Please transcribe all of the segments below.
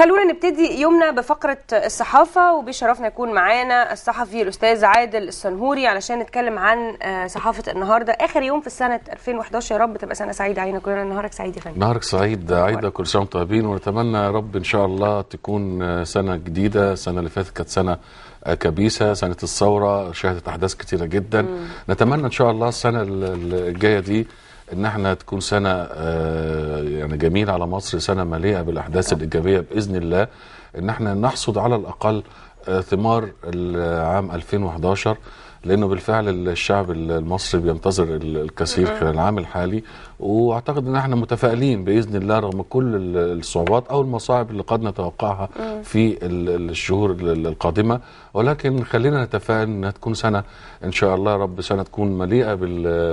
خلونا نبتدي يومنا بفقرة الصحافة وبيشرفنا يكون معانا الصحفي الأستاذ عادل السنهوري علشان نتكلم عن آه، صحافة النهاردة آخر يوم في السنة 2011 يا رب تبقى سنة سعيدة علينا كلنا نهارك سعيد يا فندم نهارك سعيد عايدة كل سنة وانتم طيبين ونتمنى يا رب إن شاء الله تكون آه، سنة جديدة السنة اللي فاتت كانت سنة آه، كبيسة سنة الثورة شهدت أحداث كتيرة جدا مم. نتمنى إن شاء الله السنة الجاية دي ان احنا تكون سنه آه، يعني جميله على مصر سنه مليئه بالاحداث آه. الايجابيه باذن الله ان احنا نحصد على الاقل آه، ثمار العام 2011 لانه بالفعل الشعب المصري بينتظر الكثير خلال العام الحالي واعتقد ان احنا متفائلين باذن الله رغم كل الصعوبات او المصاعب اللي قد نتوقعها في الشهور القادمه ولكن خلينا نتفائل انها تكون سنه ان شاء الله رب سنه تكون مليئه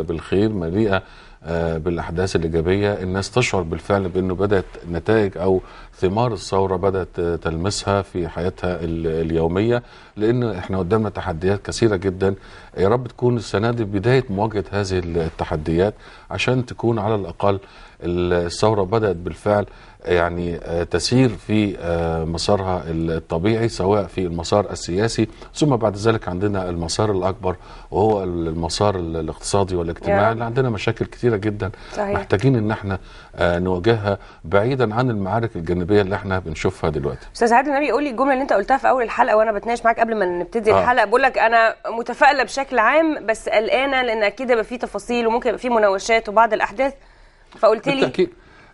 بالخير مليئه آه، بالاحداث الايجابيه الناس تشعر بالفعل بانه بدات نتائج او ثمار الثوره بدات تلمسها في حياتها اليوميه لان احنا قدامنا تحديات كثيره جدا يا رب تكون السنه دي بدايه مواجهه هذه التحديات عشان تكون على الاقل الثوره بدات بالفعل يعني آه، تسير في آه، مسارها الطبيعي سواء في المسار السياسي ثم بعد ذلك عندنا المسار الأكبر وهو المسار الاقتصادي والاجتماعي اللي عندنا مشاكل كثيره جدا صحيح. محتاجين ان احنا آه، نواجهها بعيدا عن المعارك الجانبيه اللي احنا بنشوفها دلوقتي استاذ عادل النبي قول لي الجمله اللي انت قلتها في اول الحلقه وانا بتناقش معاك قبل ما نبتدي آه. الحلقه بقول لك انا متفائله بشكل عام بس قلقانه لان اكيد يبقى في تفاصيل وممكن يبقى في مناوشات وبعض الاحداث فقلت لي بالتأكيد.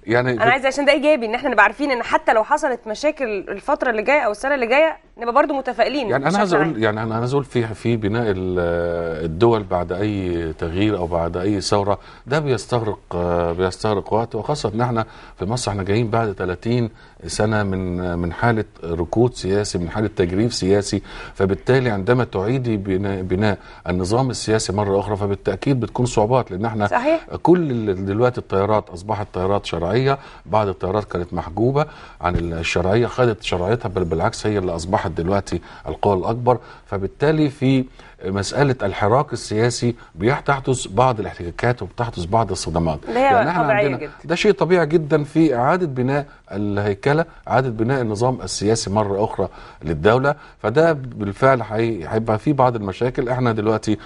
يعني انا عايزه عشان ده ايجابي ان احنا نبقى عارفين ان حتى لو حصلت مشاكل الفتره اللي جايه او السنه اللي جايه نبقى برضو متفائلين يعني انا عايز اقول يعني انا عايز اقول في في بناء الدول بعد اي تغيير او بعد اي ثوره ده بيستغرق بيستغرق وقت وخاصه ان احنا في مصر احنا جايين بعد 30 سنه من من حاله ركود سياسي من حاله تجريف سياسي فبالتالي عندما تعيدي بناء, بناء النظام السياسي مره اخرى فبالتاكيد بتكون صعوبات لان احنا صحيح. كل دلوقتي الطيارات اصبحت طيارات شرعيه بعض الطيارات كانت محجوبه عن الشرعيه خدت شرعيتها بل بالعكس هي اللي اصبحت دلوقتي القوى الاكبر فبالتالي في مساله الحراك السياسي بتحدث بعض الاحتكاكات وبتحدث بعض الصدمات يعني احنا عندنا جدا. ده شيء طبيعي جدا في اعاده بناء الهيكله اعاده بناء النظام السياسي مره اخرى للدوله فده بالفعل هيبقى في بعض المشاكل احنا دلوقتي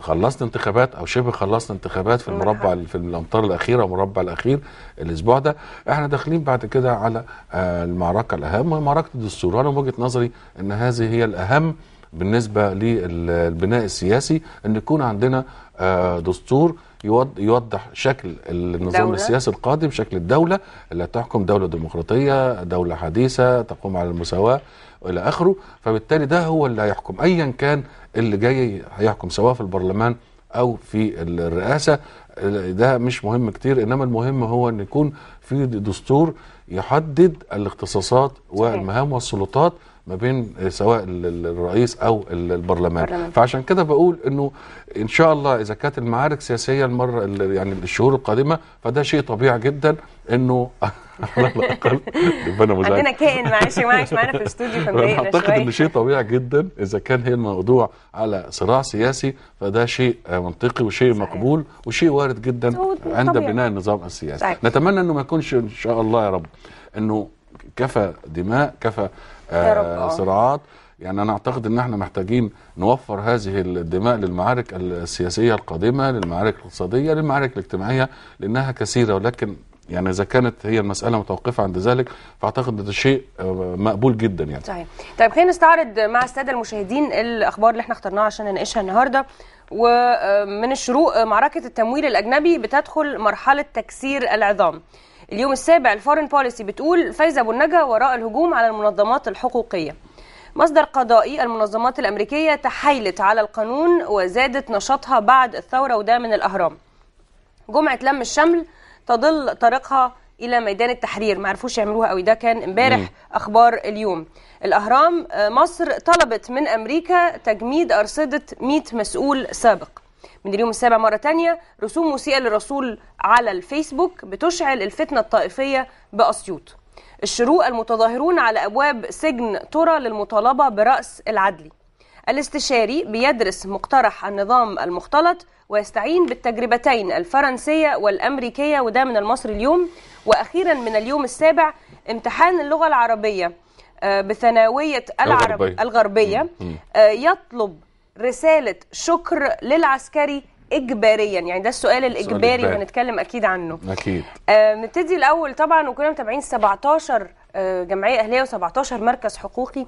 خلصنا انتخابات او شبه خلصنا انتخابات في المربع في الامطار الاخيره ومربع الاخير الاسبوع ده احنا داخلين بعد كده على آه، المعركه الاهم ومعركه الدستور وانا من وجهه نظري ان هذه هي الاهم بالنسبه للبناء السياسي ان يكون عندنا آه، دستور يوضح شكل النظام دولة. السياسي القادم شكل الدولة اللي تحكم دولة ديمقراطية دولة حديثة تقوم على المساواة إلى آخره فبالتالي ده هو اللي هيحكم أيا كان اللي جاي هيحكم سواء في البرلمان أو في الرئاسة ده مش مهم كتير إنما المهم هو أن يكون في دستور يحدد الاختصاصات والمهام والسلطات ما بين آه، سواء الرئيس او البرلمان فعشان كده بقول انه ان شاء الله اذا كانت المعارك سياسيه المره يعني الشهور القادمه فده شيء طبيعي جدا انه على الاقل ربنا مزعج عندنا كائن معاش معاش معانا في الاستوديو فمضايقنا اعتقد انه شيء طبيعي جدا اذا كان هي الموضوع على صراع سياسي فده شيء آه، منطقي وشيء صحيح. مقبول وشيء وارد جدا عند بناء النظام السياسي صحيح. طيب. نتمنى انه ما يكونش ان شاء الله يا رب انه كفى دماء كفى آه، آه. صراعات يعني انا اعتقد ان احنا محتاجين نوفر هذه الدماء للمعارك السياسيه القادمه للمعارك الاقتصاديه للمعارك الاجتماعيه لانها كثيره ولكن يعني اذا كانت هي المساله متوقفه عند ذلك فاعتقد ده شيء آه، مقبول جدا يعني صحيح طيب خلينا نستعرض مع الساده المشاهدين الاخبار اللي احنا اخترناها عشان نناقشها النهارده ومن الشروق معركه التمويل الاجنبي بتدخل مرحله تكسير العظام اليوم السابع الفورن بوليسي بتقول فايزة أبو النجا وراء الهجوم على المنظمات الحقوقية مصدر قضائي المنظمات الأمريكية تحايلت على القانون وزادت نشاطها بعد الثورة وده من الأهرام جمعة لم الشمل تضل طريقها الى ميدان التحرير ما عرفوش يعملوها قوي ده كان امبارح اخبار اليوم الاهرام آه، مصر طلبت من امريكا تجميد ارصده 100 مسؤول سابق من اليوم السابع مرة تانية رسوم مسيئة للرسول على الفيسبوك بتشعل الفتنة الطائفية بأسيوط الشروق المتظاهرون على أبواب سجن ترى للمطالبة برأس العدلي الاستشاري بيدرس مقترح النظام المختلط ويستعين بالتجربتين الفرنسية والأمريكية وده من المصري اليوم وأخيرا من اليوم السابع امتحان اللغة العربية آه، بثانوية العرب الغربية آه، يطلب رساله شكر للعسكري اجباريا يعني ده السؤال الاجباري هنتكلم اكيد عنه اكيد آه نبتدي الاول طبعا وكنا متابعين 17 آه جمعيه اهليه و17 مركز حقوقي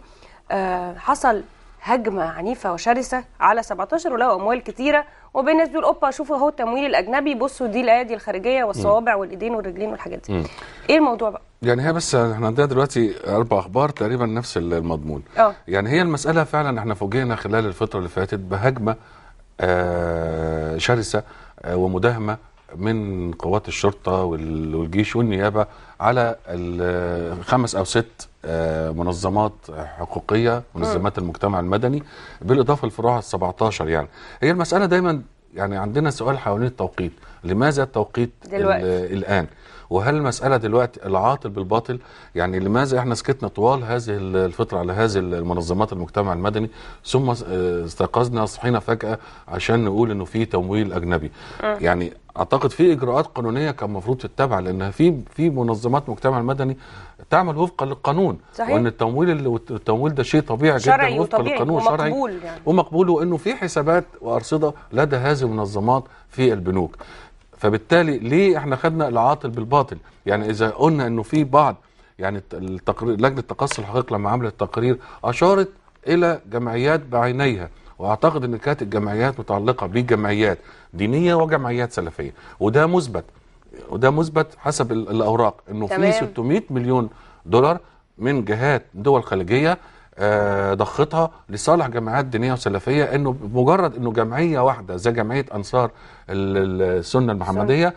آه حصل هجمه عنيفه وشرسه على 17 ولو اموال كتيره وبين الناس دول اوبا شوفوا اهو التمويل الاجنبي بصوا دي الايادي الخارجيه والصوابع والايدين والرجلين والحاجات دي م. ايه الموضوع بقى يعني هي بس احنا عندنا دلوقتي اربع اخبار تقريبا نفس المضمون أوه. يعني هي المساله فعلا احنا فوجئنا خلال الفتره اللي فاتت بهجمه آه شرسه آه ومداهمه من قوات الشرطه والجيش والنيابه على خمس او ست آه، منظمات حقوقيه منظمات المجتمع المدني بالاضافه للفروع ال 17 يعني هي المساله دايما يعني عندنا سؤال حوالين التوقيت لماذا التوقيت الان وهل المساله دلوقتي العاطل بالباطل يعني لماذا احنا سكتنا طوال هذه الفتره على هذه المنظمات المجتمع المدني ثم آه، استيقظنا صحينا فجاه عشان نقول انه في تمويل اجنبي آه. يعني اعتقد في اجراءات قانونيه كان المفروض تتبع لان في في منظمات مجتمع مدني تعمل وفقا للقانون صحيح. وان التمويل التمويل ده شيء طبيعي شرعي جدا وفقا للقانون شرعي ومقبول يعني. ومقبول وانه في حسابات وارصده لدى هذه المنظمات في البنوك فبالتالي ليه احنا خدنا العاطل بالباطل يعني اذا قلنا انه في بعض يعني التقرير لجنه التقصي الحقيقي لما عملت تقرير اشارت الى جمعيات بعينيها واعتقد ان كانت الجمعيات متعلقه بجمعيات دينيه وجمعيات سلفيه وده مثبت وده مثبت حسب الاوراق انه في 600 مليون دولار من جهات دول خليجيه آه، ضختها لصالح جماعات دينيه وسلفيه انه مجرد انه جمعيه واحده زي جمعيه انصار السنه المحمديه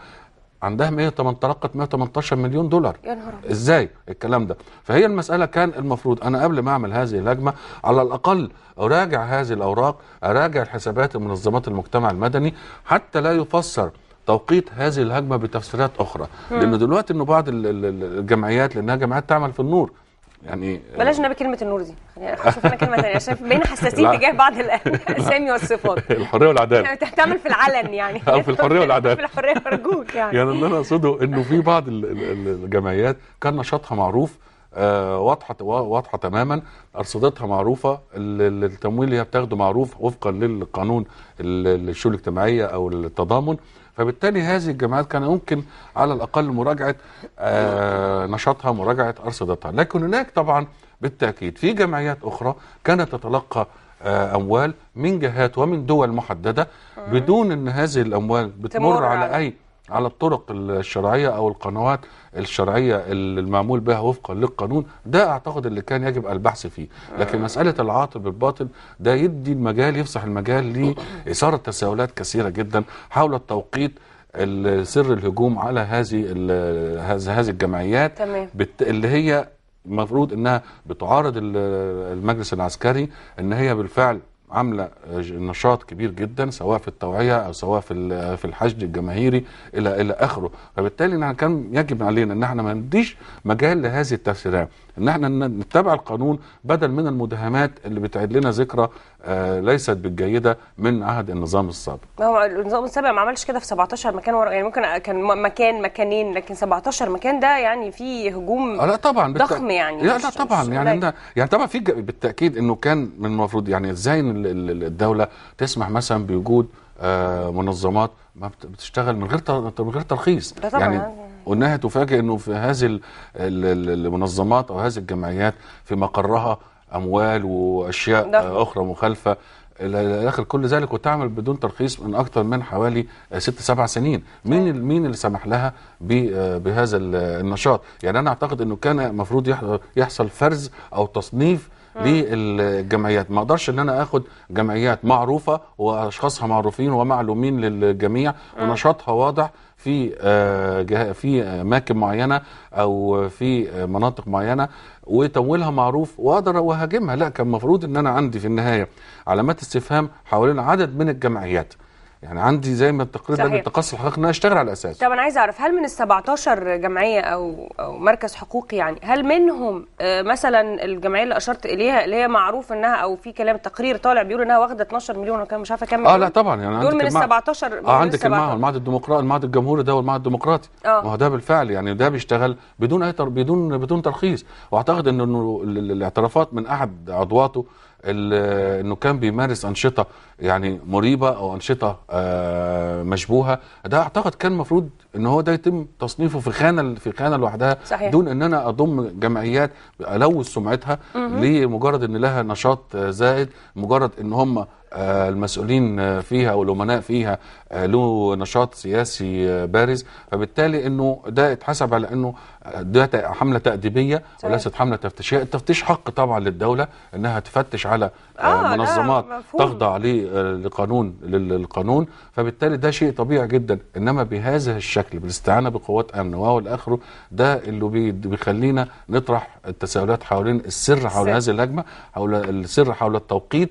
عندها 108 تلقت 118 مليون دولار يا نهار ازاي الكلام ده فهي المساله كان المفروض انا قبل ما اعمل هذه الهجمه على الاقل اراجع هذه الاوراق اراجع حسابات منظمات المجتمع المدني حتى لا يفسر توقيت هذه الهجمه بتفسيرات اخرى لان دلوقتي انه بعض الجمعيات لانها جمعيات تعمل في النور يعني بلاش نبي كلمه النور دي خلينا نشوف كلمه ثانيه عشان بين حساسين تجاه بعض الاسامي والصفات الحريه والعداله يعني بتحتمل في العلن يعني او في الحريه والعداله في الحريه ارجوك يعني يعني اللي انا اقصده انه في بعض الجمعيات كان نشاطها معروف آه، واضحه واضحه تماما ارصدتها معروفه التمويل اللي هي بتاخده معروف وفقا للقانون الشؤون الاجتماعيه او التضامن فبالتالي هذه الجامعات كان يمكن على الاقل مراجعه آه، نشاطها مراجعه ارصدتها لكن هناك طبعا بالتاكيد في جمعيات اخرى كانت تتلقى آه، اموال من جهات ومن دول محدده بدون ان هذه الاموال بتمر على اي على الطرق الشرعيه او القنوات الشرعيه المعمول بها وفقا للقانون ده اعتقد اللي كان يجب البحث فيه لكن مساله العاطل بالباطل ده يدي المجال يفسح المجال لاثاره تساؤلات كثيره جدا حول التوقيت سر الهجوم على هذه هذه الجمعيات تمام. اللي هي المفروض انها بتعارض المجلس العسكري ان هي بالفعل عامله نشاط كبير جدا سواء في التوعيه او سواء في في الحشد الجماهيري الى الى اخره فبالتالي كان يجب علينا ان احنا ما نديش مجال لهذه التفسيرات ان احنا نتبع القانون بدل من المداهمات اللي بتعيد لنا ذكرى آه، ليست بالجيده من عهد النظام السابق. هو النظام السابق ما عملش كده في 17 مكان ورا يعني ممكن آه، كان مكان مكانين لكن 17 مكان ده يعني في هجوم آه، لا طبعا بالت... ضخم يعني لا لا طبعا يعني انت يعني طبعا في بالتاكيد انه كان من المفروض يعني ازاي الدوله تسمح مثلا بوجود منظمات ما بتشتغل من غير من غير ترخيص يعني وانها تفاجئ انه في هذه المنظمات او هذه الجمعيات في مقرها اموال واشياء ده. نعم. اخرى مخالفه الاخر كل ذلك وتعمل بدون ترخيص من اكثر من حوالي ست سبع سنين مين مين اللي سمح لها بهذا النشاط يعني انا اعتقد انه كان المفروض يحصل فرز او تصنيف للجمعيات ما اقدرش ان انا اخد جمعيات معروفه واشخاصها معروفين ومعلومين للجميع ونشاطها واضح في آه، في اماكن معينه او في مناطق معينه وتمويلها معروف واقدر وهاجمها لا كان المفروض ان انا عندي في النهايه علامات استفهام حوالين عدد من الجمعيات يعني عندي زي ما التقرير ده من التقصي الحقيقي ان انا اشتغل على اساسه طب انا عايز اعرف هل من ال 17 جمعيه او او مركز حقوقي يعني هل منهم آه، مثلا الجمعيه اللي اشرت اليها اللي هي معروف انها او في كلام تقرير طالع بيقول انها واخده 12 مليون وكان مش عارفه كام اه لا طبعا يعني دول من ال 17 اه عندك المعهد المعهد الديمقراطي المعهد الجمهوري ده والمعهد الديمقراطي آه. ما هو ده بالفعل يعني ده بيشتغل بدون اي بدون بدون ترخيص واعتقد ان الاعترافات من احد عضواته انه كان بيمارس انشطه يعني مريبه او انشطه آه، مشبوهه ده اعتقد كان المفروض ان هو ده يتم تصنيفه في خانه في خانه لوحدها صحيح. دون ان انا اضم جمعيات الوث سمعتها لمجرد ان لها نشاط آه، زائد مجرد ان هم آه، المسؤولين فيها والأمناء فيها آه، له نشاط سياسي آه، بارز فبالتالي أنه ده اتحسب على أنه ده حملة تأديبية وليست حملة تفتيشية التفتيش حق طبعا للدولة أنها تفتش على آه منظمات تخضع لقانون للقانون فبالتالي ده شيء طبيعي جدا إنما بهذا الشكل بالاستعانة بقوات أمن وهو الاخر ده اللي بيخلينا نطرح التساؤلات حوالين السر حول هذه اللجنه حول السر حول التوقيت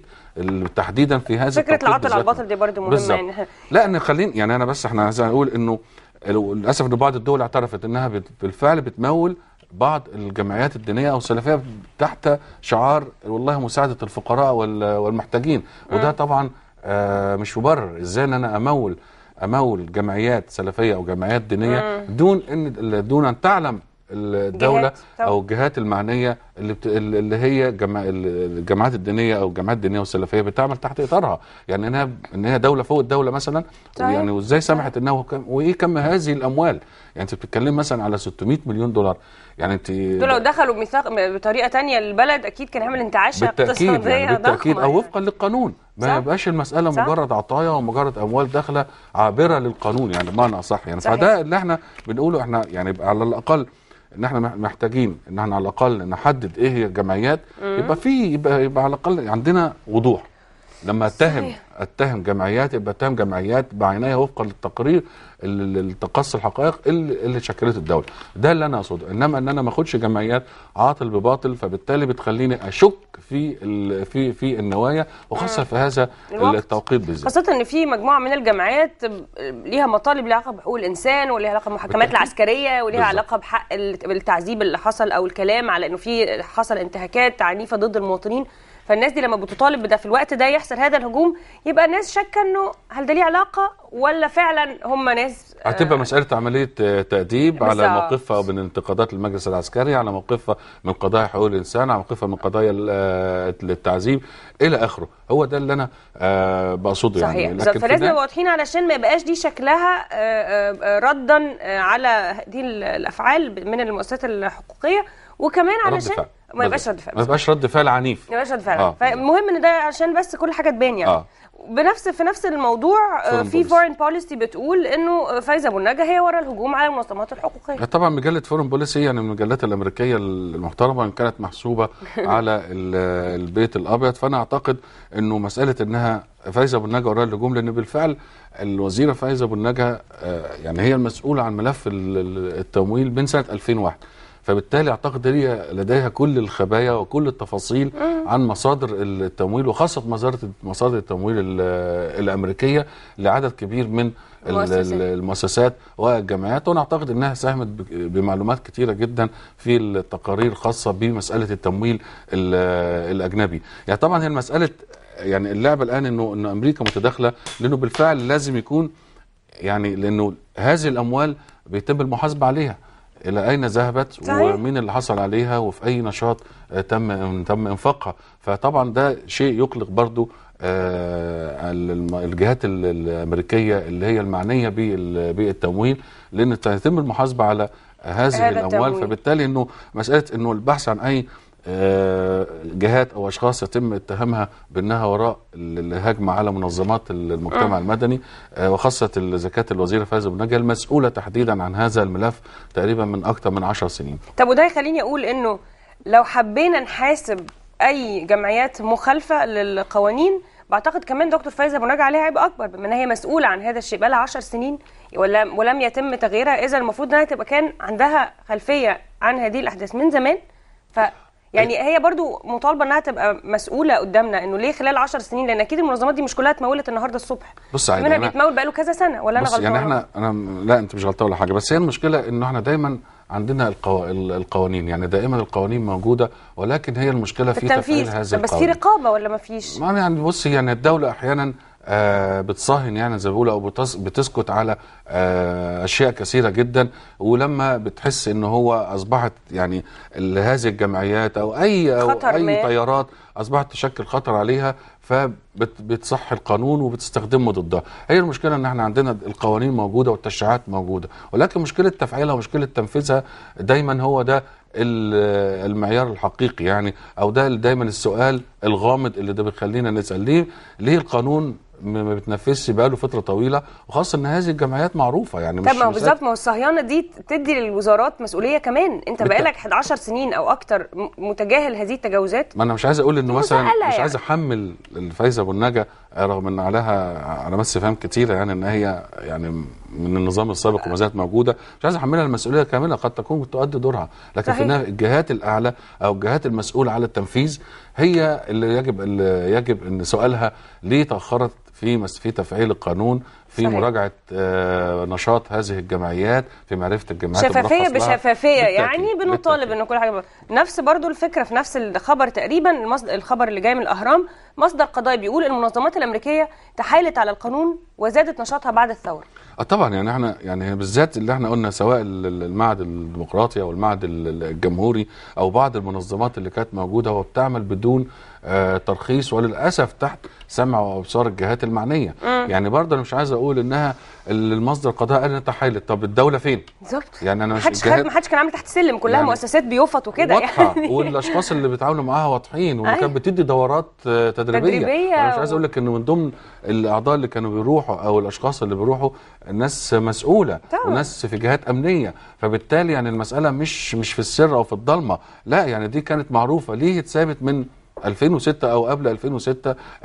تحديدا في هذا فكره العطل على الباطل دي برضه مهمه بالزبط. يعني لا خلينا يعني انا بس احنا عايزين نقول انه للاسف ان بعض الدول اعترفت انها بالفعل بتمول بعض الجمعيات الدينيه او السلفيه تحت شعار والله مساعده الفقراء والمحتاجين م. وده طبعا آه، مش مبرر ازاي ان انا امول امول جمعيات سلفيه او جمعيات دينيه م. دون ان دون ان تعلم الدوله او الجهات المعنيه اللي بت... اللي هي جما... الجماعات الدينيه او الجماعات الدينيه والسلفيه بتعمل تحت اطارها يعني انها ان هي دوله فوق الدوله مثلا طيب. يعني وازاي سمحت انها وكم... وايه كم هذه الاموال يعني انت بتتكلم مثلا على 600 مليون دولار يعني انت دول لو دخلوا بميثاق بطريقه تانية للبلد اكيد كان هيعمل انتعاش بالتأكيد يعني اقتصاديه يعني بالتأكيد او يعني. وفقا للقانون ما يبقاش المساله صح؟ مجرد عطايا ومجرد اموال داخله عابره للقانون يعني بمعنى اصح يعني صحيح. فده اللي احنا بنقوله احنا يعني على الاقل ان احنا محتاجين ان احنا على الاقل نحدد ايه هي الجمعيات يبقى في يبقى, يبقى على الاقل عندنا وضوح لما اتهم اتهم جمعيات يبقى اتهم جمعيات بعينيها وفقا للتقرير اللي تقص الحقائق اللي, اللي شكلته الدوله ده اللي انا اقصده انما ان انا ما اخدش جمعيات عاطل بباطل فبالتالي بتخليني اشك في في في النوايا وخاصه في هذا التوقيت بالذات خاصه ان في مجموعه من الجمعيات ليها مطالب ليها علاقه بحقوق الانسان وليها علاقه بالمحاكمات العسكريه وليها بالزبط. علاقه بحق التعذيب اللي حصل او الكلام على انه في حصل انتهاكات عنيفه ضد المواطنين فالناس دي لما بتطالب بده في الوقت ده يحصل هذا الهجوم يبقى الناس شاكه انه هل ده ليه علاقه ولا فعلا هم ناس آه، هتبقى مساله عمليه آه، تاديب على آه. موقفها من انتقادات المجلس العسكري على موقفها من قضايا حقوق الانسان على موقفها من قضايا التعذيب الى اخره هو ده اللي انا بقصده يعني صحيح فلازم نبقى واضحين علشان ما يبقاش دي شكلها ردا على هذه الافعال من المؤسسات الحقوقيه وكمان علشان ما يبقاش رد فعل ما يبقاش رد فعل عنيف ما يبقاش رد فعل آه. فالمهم ان ده عشان بس كل حاجه تبان يعني آه. بنفس في نفس الموضوع آه، في فورين بوليسي بتقول انه آه، فايزه النجا هي ورا الهجوم على المنظمات الحقوقيه طبعا مجله فورين بوليسي يعني من المجلات الامريكيه المحترمه ان كانت محسوبه على البيت الابيض فانا اعتقد انه مساله انها فايزه بنجا وراء الهجوم لان بالفعل الوزيره فايزه بنجا آه، يعني هي المسؤوله عن ملف التمويل من سنه 2001 فبالتالي اعتقد هي لديها كل الخبايا وكل التفاصيل عن مصادر التمويل وخاصه مصادر مصادر التمويل الامريكيه لعدد كبير من المؤسسات والجمعيات وانا اعتقد انها ساهمت بمعلومات كثيره جدا في التقارير الخاصه بمساله التمويل الاجنبي يعني طبعا هي مساله يعني اللعبه الان انه ان امريكا متداخله لانه بالفعل لازم يكون يعني لانه هذه الاموال بيتم المحاسبه عليها الى اين ذهبت ومين اللي حصل عليها وفي اي نشاط آه، تم تم انفاقها فطبعا ده شيء يقلق برضو آه، الجهات الامريكيه اللي هي المعنيه بالتمويل لان تتم المحاسبه على هذه الاموال التمويل. فبالتالي انه مساله انه البحث عن اي آه، جهات او اشخاص يتم اتهامها بانها وراء الهجمه على منظمات المجتمع آه. المدني آه، وخاصه زكاه الوزيره فايز بنجا المسؤوله تحديدا عن هذا الملف تقريبا من اكثر من 10 سنين. طب وده يخليني اقول انه لو حبينا نحاسب اي جمعيات مخالفه للقوانين بعتقد كمان دكتور فايزه ابو نجا عليها عبء اكبر بما ان هي مسؤوله عن هذا الشيء بقى لها 10 سنين ولم, ولم يتم تغييرها اذا المفروض انها تبقى كان عندها خلفيه عن هذه الاحداث من زمان ف يعني هي برضو مطالبه انها تبقى مسؤوله قدامنا انه ليه خلال 10 سنين لان اكيد المنظمات دي مش كلها اتمولت النهارده الصبح بص عادي منها بيتمول بقاله كذا سنه ولا انا يعني غلطانه يعني احنا انا لا انت مش غلطانه ولا حاجه بس هي المشكله انه احنا دايما عندنا القو... القوانين يعني دائما القوانين موجوده ولكن هي المشكله في, في تنفيذ هذا بس القوانين. في رقابه ولا ما فيش؟ يعني بص يعني الدوله احيانا آه، بتصهن يعني زي ما بيقولوا او بتسكت على آه، اشياء كثيره جدا ولما بتحس ان هو اصبحت يعني هذه الجمعيات او اي او اي تيارات اصبحت تشكل خطر عليها فبتصح القانون وبتستخدمه ضدها هي المشكله ان احنا عندنا القوانين موجوده والتشريعات موجوده ولكن مشكله تفعيلها ومشكله تنفيذها دايما هو ده المعيار الحقيقي يعني او ده دايما السؤال الغامض اللي ده بيخلينا نسال ليه ليه القانون ما بتنفذش بقاله فتره طويله وخاصه ان هذه الجمعيات معروفه يعني مش طب ما هو بالظبط ما هو الصهيانه دي تدي للوزارات مسؤوليه كمان انت بقالك 11 سنين او اكتر متجاهل هذه التجاوزات ما انا مش عايز اقول انه مثلا مش يعني. عايز احمل الفايزه ابو النجا آه، رغم ان عليها علامات استفهام كثيره يعني ان هي يعني من النظام السابق وما زالت موجوده مش عايز احملها المسؤوليه كامله قد تكون تؤدي دورها لكن صحيح. في الجهات الاعلى او الجهات المسؤوله على التنفيذ هي اللي يجب اللي يجب ان سؤالها ليه تاخرت في في تفعيل القانون في صحيح. مراجعه آه، نشاط هذه الجمعيات في معرفه الجمعيات شفافيه بشفافيه يعني بنطالب ان كل حاجه نفس برضو الفكره في نفس الخبر تقريبا الخبر اللي جاي من الاهرام مصدر قضايا بيقول المنظمات الامريكيه تحالت على القانون وزادت نشاطها بعد الثوره اه طبعا يعني احنا يعني بالذات اللي احنا قلنا سواء المعهد الديمقراطي او المعهد الجمهوري او بعض المنظمات اللي كانت موجوده وبتعمل بدون آه، ترخيص وللاسف تحت سمع وابصار الجهات المعنيه مم. يعني برضه انا مش عايز اقول انها المصدر القضاء قال انها تحالت طب الدوله فين بالظبط يعني انا مش محدش ما حدش كان عامل تحت سلم كلها يعني مؤسسات بيوفط وكده واضحه يعني. والاشخاص اللي بيتعاملوا معاها واضحين واللي كانت أيوة. بتدي دورات آه، تدريبيه, تدريبية انا مش عايز اقول لك ان من ضمن الاعضاء اللي كانوا بيروحوا او الاشخاص اللي بيروحوا ناس مسؤوله طبعا. وناس في جهات امنيه فبالتالي يعني المساله مش مش في السر او في الضلمه لا يعني دي كانت معروفه ليه اتسابت من 2006 او قبل 2006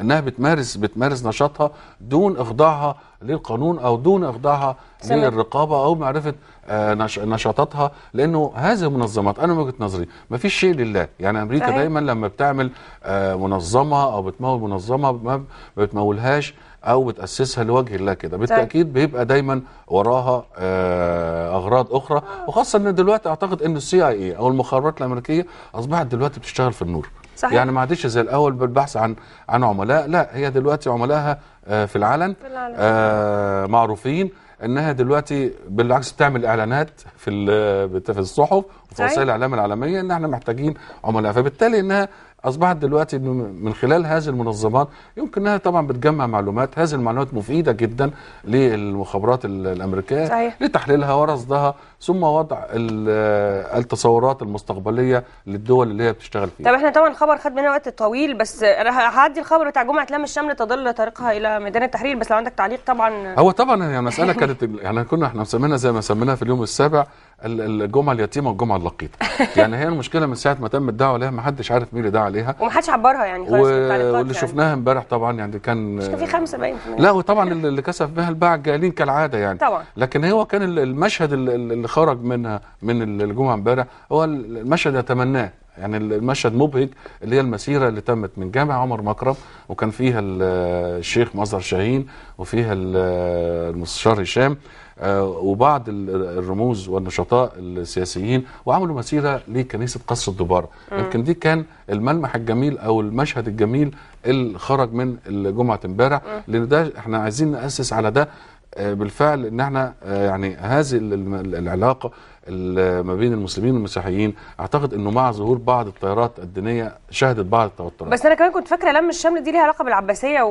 انها بتمارس بتمارس نشاطها دون اخضاعها للقانون او دون اخضاعها سمع. للرقابه او معرفه آه، نشاطاتها لانه هذه المنظمات انا من وجهه نظري ما فيش شيء لله يعني امريكا صحيح. دايما لما بتعمل آه، منظمه او بتمول منظمه ما بتمولهاش او بتاسسها لوجه الله كده بالتاكيد بيبقى دايما وراها آه، اغراض اخرى وخاصه ان دلوقتي اعتقد ان السي اي او المخابرات الامريكيه اصبحت دلوقتي بتشتغل في النور صحيح. يعني ما عادش زي الاول بالبحث عن عن عملاء لا هي دلوقتي عملائها آه، في العلن, آه، معروفين انها دلوقتي بالعكس بتعمل اعلانات في في الصحف وفي وسائل الاعلام العالميه ان احنا محتاجين عملاء فبالتالي انها اصبحت دلوقتي من خلال هذه المنظمات يمكن انها طبعا بتجمع معلومات هذه المعلومات مفيده جدا للمخابرات الامريكيه صحيح. لتحليلها ورصدها ثم وضع التصورات المستقبلية للدول اللي هي بتشتغل فيها طب احنا طبعا خبر خد مننا وقت طويل بس انا هعدي الخبر بتاع جمعه لم الشمل تضل طريقها الى ميدان التحرير بس لو عندك تعليق طبعا هو طبعا يعني المساله كانت يعني كنا احنا مسميناها زي ما سميناها في اليوم السابع الجمعه اليتيمه والجمعه اللقيطه يعني هي المشكله من ساعه ما تم الدعوه ليها ما حدش عارف مين اللي دعا ليها وما حدش عبرها يعني خالص و... واللي يعني. شفناها امبارح طبعا يعني كان مش كان في خمسه باين لا وطبعا اللي كسف بها الباع الجاهلين كالعاده يعني طبعا لكن هو كان المشهد اللي خرج منها من الجمعه امبارح هو المشهد يتمناه يعني المشهد مبهج اللي هي المسيره اللي تمت من جامع عمر مكرم وكان فيها الشيخ مظهر شاهين وفيها المستشار هشام آه، وبعض الرموز والنشطاء السياسيين وعملوا مسيره لكنيسه قصر الدبار يمكن دي كان الملمح الجميل او المشهد الجميل اللي خرج من جمعه امبارح لان ده احنا عايزين ناسس على ده آه، بالفعل ان احنا آه، يعني هذه العلاقه ما بين المسلمين والمسيحيين اعتقد انه مع ظهور بعض التيارات الدينيه شهدت بعض التوترات بس انا كمان كنت فاكره لم الشمل دي ليها علاقه بالعباسيه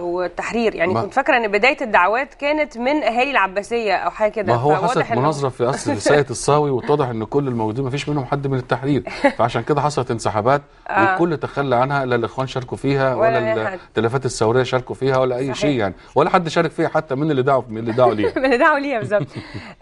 والتحرير يعني كنت فاكره ان بدايه الدعوات كانت من اهالي العباسيه او حاجه كده ما هو حصلت مناظره في اصل رسالة الصاوي واتضح ان كل الموجودين ما فيش منهم حد من التحرير فعشان كده حصلت انسحابات آه. والكل تخلى عنها لا الاخوان شاركوا فيها ولا, ولا التلفات الثوريه شاركوا فيها ولا اي شيء يعني ولا حد شارك فيها حتى من اللي دعوا من اللي دعوا ليها من اللي دعوا ليها بالظبط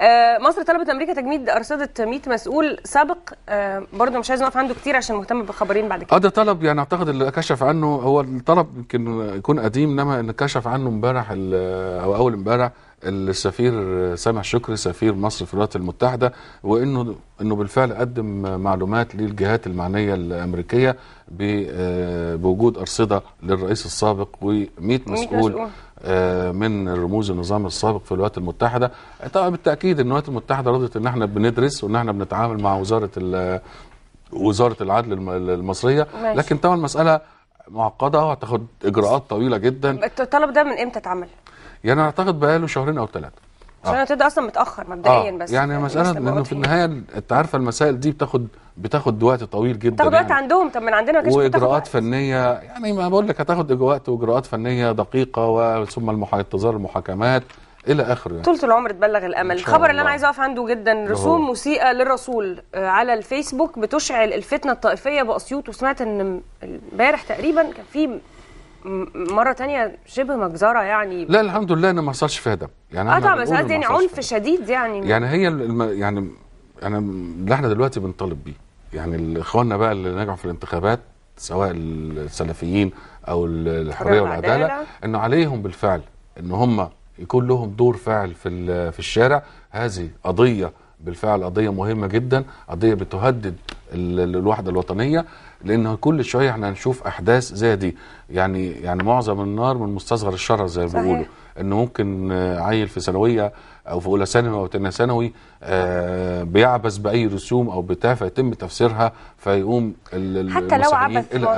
آه، مصر طلبت امريكا تجميد ارصده 100 مسؤول سابق آه، برضه مش عايز نقف عنده كتير عشان مهتم بالخبرين بعد كده اه ده طلب يعني اعتقد اللي كشف عنه هو الطلب يمكن يكون قديم انما ان كشف عنه امبارح او اول امبارح السفير سامح شكري سفير مصر في الولايات المتحده وانه انه بالفعل قدم معلومات للجهات المعنيه الامريكيه آه، بوجود ارصده للرئيس السابق و100 مسؤول, مسؤول. آه، من رموز النظام السابق في الولايات المتحده طبعا بالتاكيد ان الولايات المتحده رضت ان احنا بندرس وان احنا بنتعامل مع وزاره وزاره العدل المصريه لكن طبعا المساله معقده وهتاخد اجراءات طويله جدا الطلب ده من امتى اتعمل؟ يعني اعتقد بقاله شهرين او ثلاثه عشان آه. اصلا متاخر مبدئيا آه. بس يعني, يعني مساله لانه في النهايه انت عارفه المسائل دي بتاخد بتاخد وقت طويل جدا بتاخد وقت يعني. عندهم طب من عندنا ما كانش واجراءات فنيه يعني ما بقول لك هتاخد وقت واجراءات فنيه دقيقه وثم انتظار المحاكمات الى اخره يعني. طول العمر تبلغ الامل الخبر اللي انا عايز اقف عنده جدا رسوم مسيئه للرسول آه، على الفيسبوك بتشعل الفتنه الطائفيه باسيوط وسمعت ان امبارح تقريبا كان في مره تانية شبه مجزره يعني لا الحمد لله انا ما حصلش فيها ده يعني اه طبعا بس يعني عنف شديد يعني يعني هي الم... يعني انا اللي احنا دلوقتي بنطالب بيه يعني اخواننا بقى اللي نجحوا في الانتخابات سواء السلفيين او الحريه والعداله انه عليهم بالفعل ان هم يكون لهم دور فاعل في في الشارع هذه قضيه بالفعل قضيه مهمه جدا قضيه بتهدد الوحده الوطنيه لان كل شويه احنا هنشوف احداث زي دي يعني يعني معظم النار من مستصغر الشرر زي ما بيقولوا ان ممكن آه، عيل في ثانويه او في اولى ثانوي او ثانيه ثانوي آه، بيعبث باي رسوم او بتاع فيتم تفسيرها فيقوم حتى لو عبث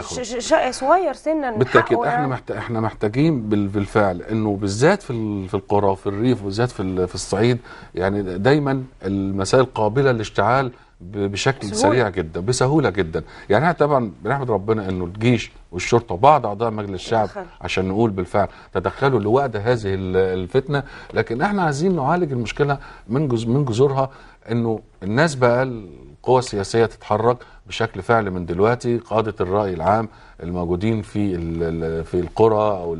صغير سنا بالتاكيد احنا يعني. احنا محتاجين بالفعل انه بالذات في في القرى في الريف وبالذات في في الصعيد يعني دايما المسائل قابله للاشتعال بشكل سهولة. سريع جدا بسهوله جدا يعني احنا طبعا بنحمد ربنا انه الجيش والشرطه وبعض اعضاء مجلس الشعب عشان نقول بالفعل تدخلوا لوقت هذه الفتنه لكن احنا عايزين نعالج المشكله من جز من جذورها انه الناس بقى القوى السياسيه تتحرك بشكل فعلي من دلوقتي قاده الراي العام الموجودين في في القرى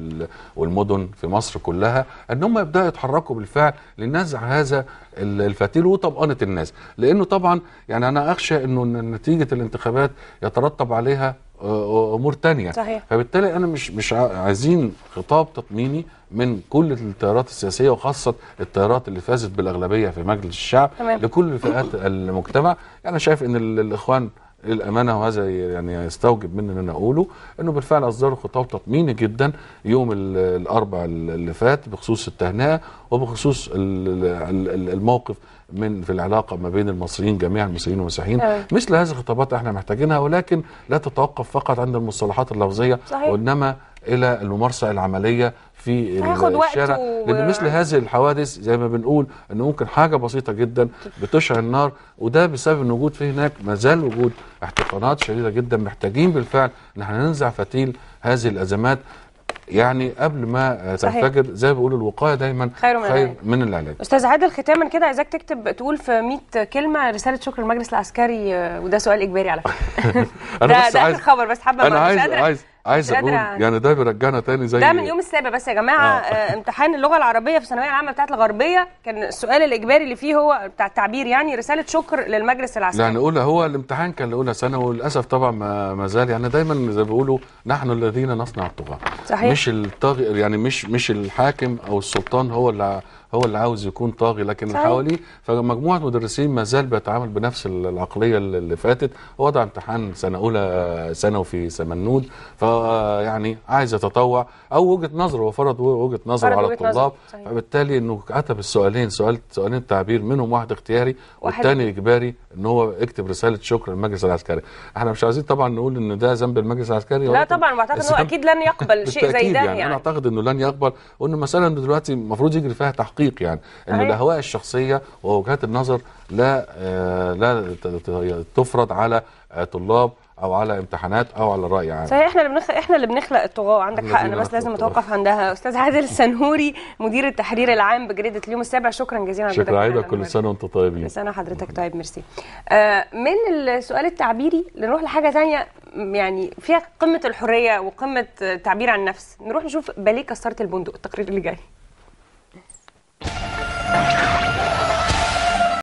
والمدن في مصر كلها ان هم يبداوا يتحركوا بالفعل لنزع هذا الفتيل وطبقنه الناس لانه طبعا يعني انا اخشى انه نتيجه الانتخابات يترتب عليها آه، آه، امور ثانيه صحيح. فبالتالي انا مش مش عايزين خطاب تطميني من كل التيارات السياسيه وخاصه التيارات اللي فازت بالاغلبيه في مجلس الشعب تمام. لكل فئات المجتمع يعني انا يعني شايف ان الاخوان الامانه وهذا يعني يستوجب مني ان انا اقوله انه بالفعل اصدروا خطاب تطميني جدا يوم الاربع اللي فات بخصوص التهنئه وبخصوص الموقف من في العلاقه ما بين المصريين جميع المصريين والمسيحيين أه. مثل هذه الخطابات احنا محتاجينها ولكن لا تتوقف فقط عند المصطلحات اللفظيه صحيح. وانما الى الممارسه العمليه في الشارع لان مثل هذه الحوادث زي ما بنقول ان ممكن حاجه بسيطه جدا بتشعل النار وده بسبب ان وجود في هناك ما زال وجود احتقانات شديده جدا محتاجين بالفعل ان احنا ننزع فتيل هذه الازمات يعني قبل ما تنفجر زي ما بيقولوا الوقايه دايما خير من, خير من العلاج استاذ عادل ختاما كده عايزاك تكتب تقول في 100 كلمه رساله شكر المجلس العسكري وده سؤال اجباري على فكره ده, ده عايز... اخر خبر بس حابه انا عايز, عايز عايز اقول يعني ده بيرجعنا تاني زي ده من يوم السابع بس يا جماعه آه. آه. امتحان اللغه العربيه في الثانويه العامه بتاعت الغربيه كان السؤال الاجباري اللي فيه هو بتاع التعبير يعني رساله شكر للمجلس العسكري يعني اولى هو الامتحان كان لاولى سنه وللاسف طبعا ما زال يعني دايما زي بيقولوا نحن الذين نصنع الطغاه صحيح مش الطاغي يعني مش مش الحاكم او السلطان هو اللي هو اللي عاوز يكون طاغي لكن اللي حواليه فمجموعه مدرسين ما زال بيتعامل بنفس العقليه اللي فاتت وضع امتحان سنه اولى ثانوي في سمنود فيعني عايز يتطوع او وجهه نظره وفرض وجهه نظره على الطلاب فبالتالي انه كتب السؤالين سؤال سؤالين تعبير منهم واحد اختياري والثاني اجباري ان هو اكتب رساله شكر للمجلس العسكري احنا مش عايزين طبعا نقول ان ده ذنب المجلس العسكري لا طبعا واعتقد انه اكيد لن يقبل شيء زي ده يعني, يعني انا يعني. اعتقد انه لن يقبل وان المساله دلوقتي المفروض يجري فيها تحقيق التحقيق يعني انه الاهواء الشخصيه ووجهات النظر لا آه، لا تفرض على طلاب او على امتحانات او على راي عام صحيح احنا اللي بنخ... احنا اللي بنخلق الطغاه عندك حق انا بس لازم اتوقف عندها استاذ عادل السنهوري مدير التحرير العام بجريده اليوم السابع شكرا جزيلا لحضرتك شكرا عيدك كل سنه وانتم طيبين كل سنه حضرتك طيب ميرسي آه من السؤال التعبيري نروح لحاجه ثانيه يعني فيها قمه الحريه وقمه التعبير عن النفس نروح نشوف باليه كسرت البندق التقرير اللي جاي Thank you.